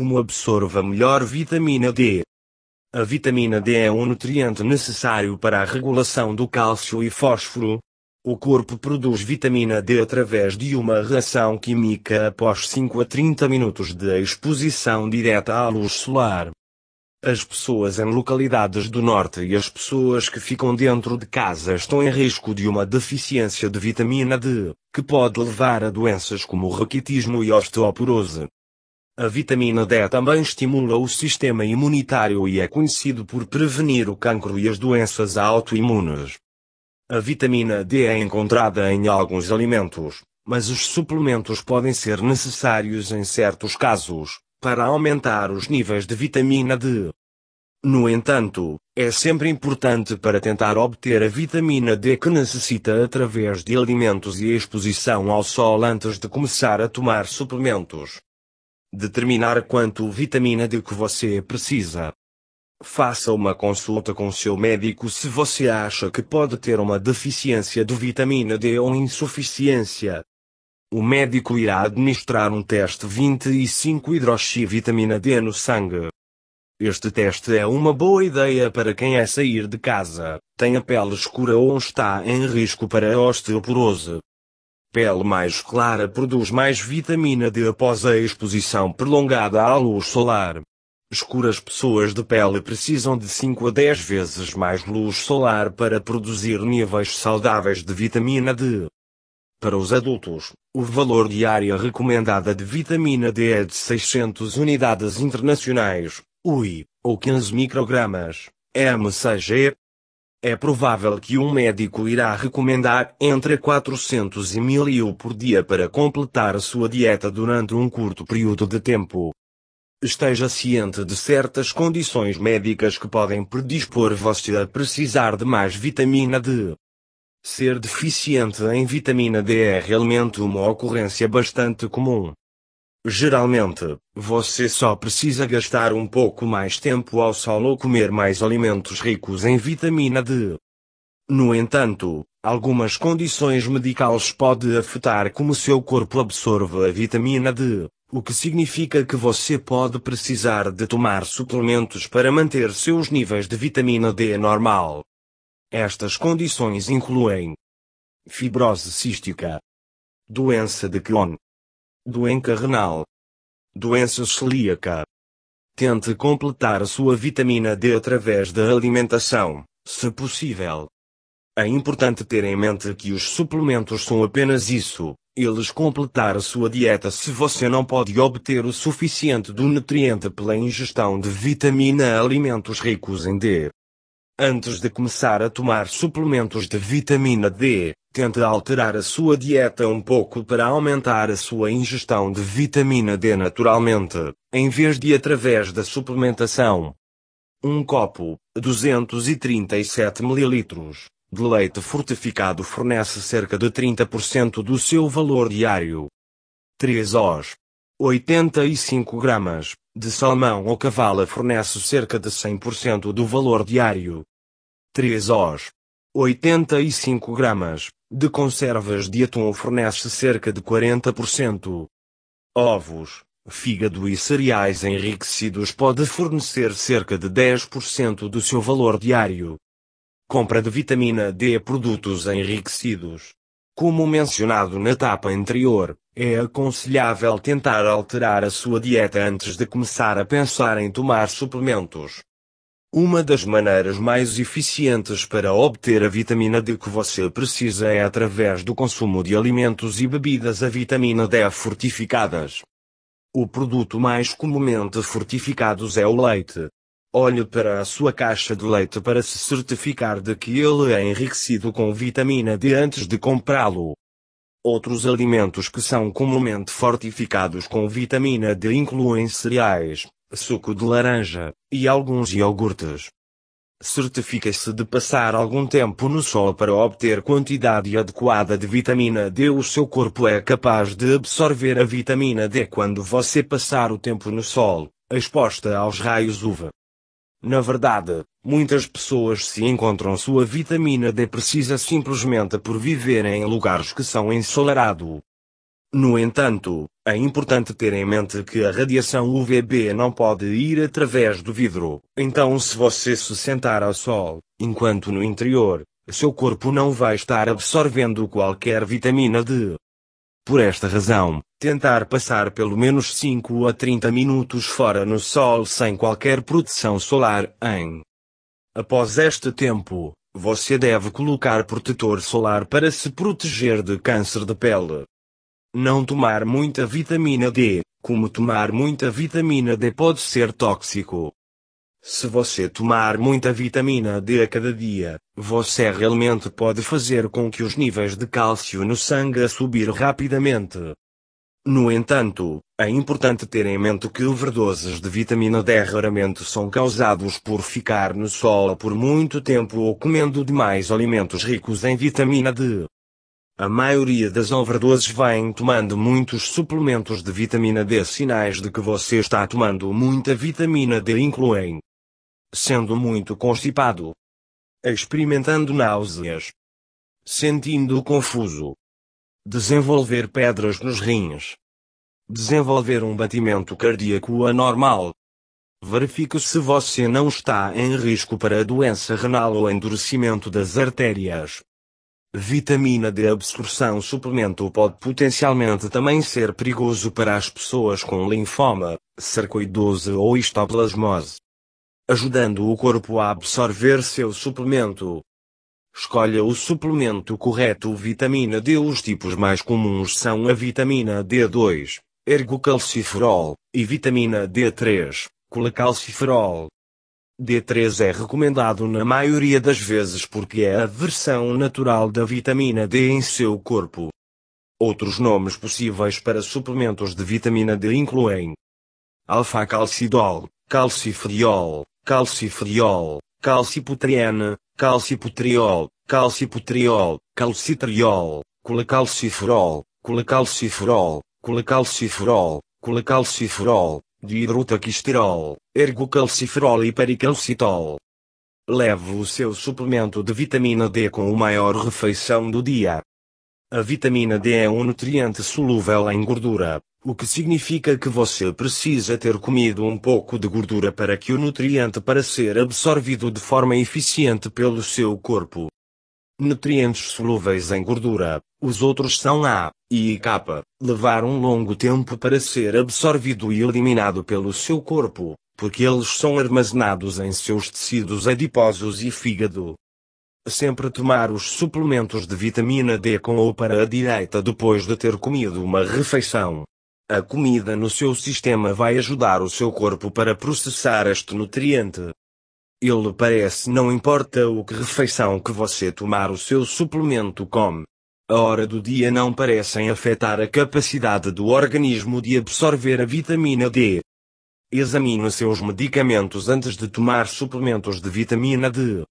como absorva melhor vitamina D. A vitamina D é um nutriente necessário para a regulação do cálcio e fósforo. O corpo produz vitamina D através de uma reação química após 5 a 30 minutos de exposição direta à luz solar. As pessoas em localidades do norte e as pessoas que ficam dentro de casa estão em risco de uma deficiência de vitamina D, que pode levar a doenças como raquitismo e osteoporose. A vitamina D também estimula o sistema imunitário e é conhecido por prevenir o cancro e as doenças autoimunes. A vitamina D é encontrada em alguns alimentos, mas os suplementos podem ser necessários em certos casos, para aumentar os níveis de vitamina D. No entanto, é sempre importante para tentar obter a vitamina D que necessita através de alimentos e exposição ao sol antes de começar a tomar suplementos. Determinar quanto vitamina D que você precisa. Faça uma consulta com seu médico se você acha que pode ter uma deficiência de vitamina D ou insuficiência. O médico irá administrar um teste 25 hidroxivitamina D no sangue. Este teste é uma boa ideia para quem é sair de casa, tem a pele escura ou está em risco para a osteoporose. Pele mais clara produz mais vitamina D após a exposição prolongada à luz solar. Escuras pessoas de pele precisam de 5 a 10 vezes mais luz solar para produzir níveis saudáveis de vitamina D. Para os adultos, o valor diário recomendada de vitamina D é de 600 unidades internacionais, UI, ou 15 microgramas, MCG, é provável que um médico irá recomendar entre 400 e 1000 por dia para completar a sua dieta durante um curto período de tempo. Esteja ciente de certas condições médicas que podem predispor você a precisar de mais vitamina D. Ser deficiente em vitamina D é realmente uma ocorrência bastante comum. Geralmente, você só precisa gastar um pouco mais tempo ao sol ou comer mais alimentos ricos em vitamina D. No entanto, algumas condições medicais podem afetar como seu corpo absorve a vitamina D, o que significa que você pode precisar de tomar suplementos para manter seus níveis de vitamina D normal. Estas condições incluem fibrose cística, doença de Crohn, doença renal, doença celíaca. Tente completar sua vitamina D através da alimentação, se possível. É importante ter em mente que os suplementos são apenas isso, eles completar sua dieta se você não pode obter o suficiente do nutriente pela ingestão de vitamina a alimentos ricos em D. Antes de começar a tomar suplementos de vitamina D, Tente alterar a sua dieta um pouco para aumentar a sua ingestão de vitamina D naturalmente, em vez de através da suplementação. Um copo, 237 ml, de leite fortificado fornece cerca de 30% do seu valor diário. 3 os. 85 gramas, de salmão ou cavala fornece cerca de 100% do valor diário. 3 os. 85 gramas, de conservas de atum fornece cerca de 40%. Ovos, fígado e cereais enriquecidos pode fornecer cerca de 10% do seu valor diário. Compra de vitamina D produtos enriquecidos. Como mencionado na etapa anterior, é aconselhável tentar alterar a sua dieta antes de começar a pensar em tomar suplementos. Uma das maneiras mais eficientes para obter a vitamina D que você precisa é através do consumo de alimentos e bebidas a vitamina D fortificadas. O produto mais comumente fortificados é o leite. Olhe para a sua caixa de leite para se certificar de que ele é enriquecido com vitamina D antes de comprá-lo. Outros alimentos que são comumente fortificados com vitamina D incluem cereais, suco de laranja e alguns iogurtes. Certifica-se de passar algum tempo no sol para obter quantidade adequada de vitamina D. O seu corpo é capaz de absorver a vitamina D quando você passar o tempo no sol, exposta aos raios UV. Na verdade, muitas pessoas se encontram sua vitamina D precisa simplesmente por viver em lugares que são ensolarado. No entanto, é importante ter em mente que a radiação UVB não pode ir através do vidro, então se você se sentar ao sol, enquanto no interior, seu corpo não vai estar absorvendo qualquer vitamina D. Por esta razão, tentar passar pelo menos 5 a 30 minutos fora no sol sem qualquer proteção solar em. Após este tempo, você deve colocar protetor solar para se proteger de câncer de pele. Não tomar muita vitamina D, como tomar muita vitamina D pode ser tóxico. Se você tomar muita vitamina D a cada dia, você realmente pode fazer com que os níveis de cálcio no sangue subir rapidamente. No entanto, é importante ter em mente que overdoses de vitamina D raramente são causados por ficar no sol por muito tempo ou comendo demais alimentos ricos em vitamina D. A maioria das overdoses vem tomando muitos suplementos de vitamina D. Sinais de que você está tomando muita vitamina D incluem sendo muito constipado, experimentando náuseas, sentindo confuso, desenvolver pedras nos rins, desenvolver um batimento cardíaco anormal. Verifique se você não está em risco para doença renal ou endurecimento das artérias. Vitamina D absorção suplemento pode potencialmente também ser perigoso para as pessoas com linfoma, sarcoidose ou histoplasmose. Ajudando o corpo a absorver seu suplemento. Escolha o suplemento correto vitamina D. Os tipos mais comuns são a vitamina D2, ergocalciferol, e vitamina D3, colecalciferol. D3 é recomendado na maioria das vezes porque é a versão natural da vitamina D em seu corpo. Outros nomes possíveis para suplementos de vitamina D incluem alfa-calcidol, calcifriol, calcifriol, calcipotriene, calcipotriol, calcipotriol, calcitriol, colacalciferol, colacalciferol, colacalciferol, colacalciferol, dihidrotaquisterol, ergocalciferol e pericalcitol. Leve o seu suplemento de vitamina D com a maior refeição do dia. A vitamina D é um nutriente solúvel em gordura, o que significa que você precisa ter comido um pouco de gordura para que o nutriente para ser absorvido de forma eficiente pelo seu corpo nutrientes solúveis em gordura, os outros são A e K, levar um longo tempo para ser absorvido e eliminado pelo seu corpo, porque eles são armazenados em seus tecidos adiposos e fígado. Sempre tomar os suplementos de vitamina D com ou para a direita depois de ter comido uma refeição. A comida no seu sistema vai ajudar o seu corpo para processar este nutriente, ele parece não importa o que refeição que você tomar o seu suplemento come. A hora do dia não parecem afetar a capacidade do organismo de absorver a vitamina D. Examine seus medicamentos antes de tomar suplementos de vitamina D.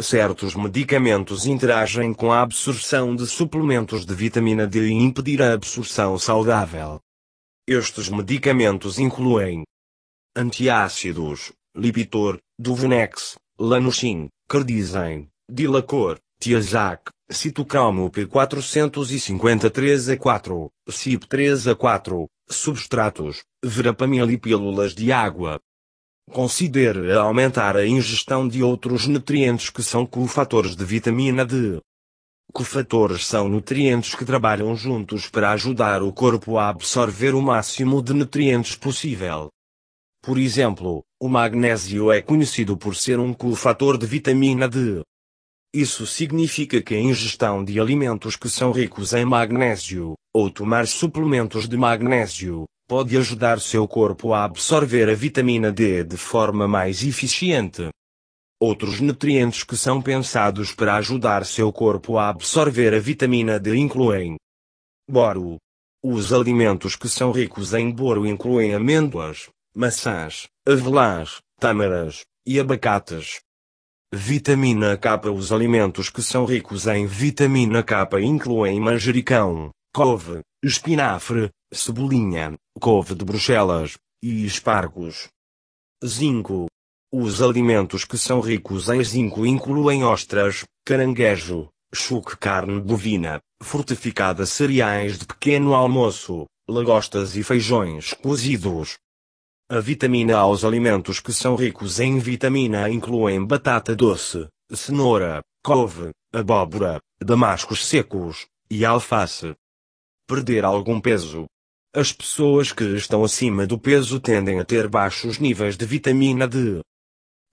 Certos medicamentos interagem com a absorção de suplementos de vitamina D e impedir a absorção saudável. Estes medicamentos incluem antiácidos, lipitor, Duvenex, Lanuchin, Cardizem, Dilacor, Tiazac, Citocromo P453 a 4, CIP 3 a 4, substratos, verapamil e pílulas de água. Considere aumentar a ingestão de outros nutrientes que são cofatores de vitamina D. Cofatores são nutrientes que trabalham juntos para ajudar o corpo a absorver o máximo de nutrientes possível. Por exemplo, o magnésio é conhecido por ser um cofator de vitamina D. Isso significa que a ingestão de alimentos que são ricos em magnésio, ou tomar suplementos de magnésio, pode ajudar seu corpo a absorver a vitamina D de forma mais eficiente. Outros nutrientes que são pensados para ajudar seu corpo a absorver a vitamina D incluem boro. Os alimentos que são ricos em boro incluem amêndoas, maçãs, avelãs, tâmaras e abacates. Vitamina K Os alimentos que são ricos em vitamina K incluem manjericão, couve, espinafre, cebolinha, couve de Bruxelas e espargos. Zinco. Os alimentos que são ricos em zinco incluem ostras, caranguejo, chuque carne bovina, fortificada cereais de pequeno almoço, lagostas e feijões cozidos. A vitamina A os alimentos que são ricos em vitamina A incluem batata doce, cenoura, couve, abóbora, damascos secos e alface. Perder algum peso. As pessoas que estão acima do peso tendem a ter baixos níveis de vitamina D.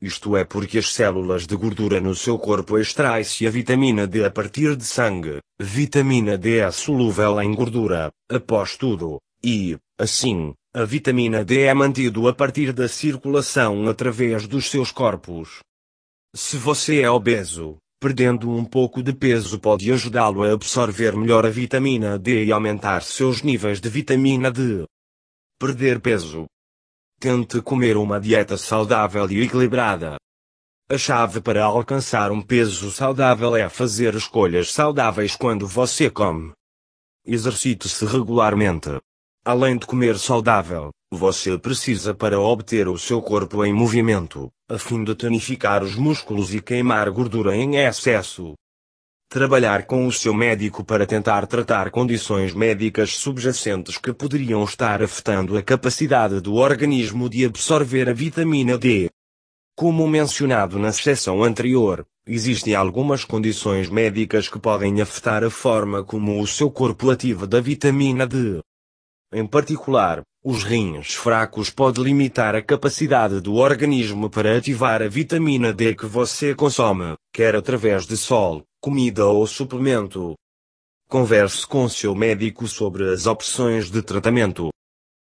Isto é porque as células de gordura no seu corpo extraem-se a vitamina D a partir de sangue. Vitamina D é solúvel em gordura, após tudo, e, assim, a vitamina D é mantido a partir da circulação através dos seus corpos. Se você é obeso, perdendo um pouco de peso pode ajudá-lo a absorver melhor a vitamina D e aumentar seus níveis de vitamina D. Perder peso. Tente comer uma dieta saudável e equilibrada. A chave para alcançar um peso saudável é fazer escolhas saudáveis quando você come. Exercite-se regularmente. Além de comer saudável, você precisa para obter o seu corpo em movimento, a fim de tonificar os músculos e queimar gordura em excesso. Trabalhar com o seu médico para tentar tratar condições médicas subjacentes que poderiam estar afetando a capacidade do organismo de absorver a vitamina D. Como mencionado na seção anterior, existem algumas condições médicas que podem afetar a forma como o seu corpo ativa da vitamina D. Em particular, os rins fracos podem limitar a capacidade do organismo para ativar a vitamina D que você consome, quer através de sol, comida ou suplemento. Converse com seu médico sobre as opções de tratamento.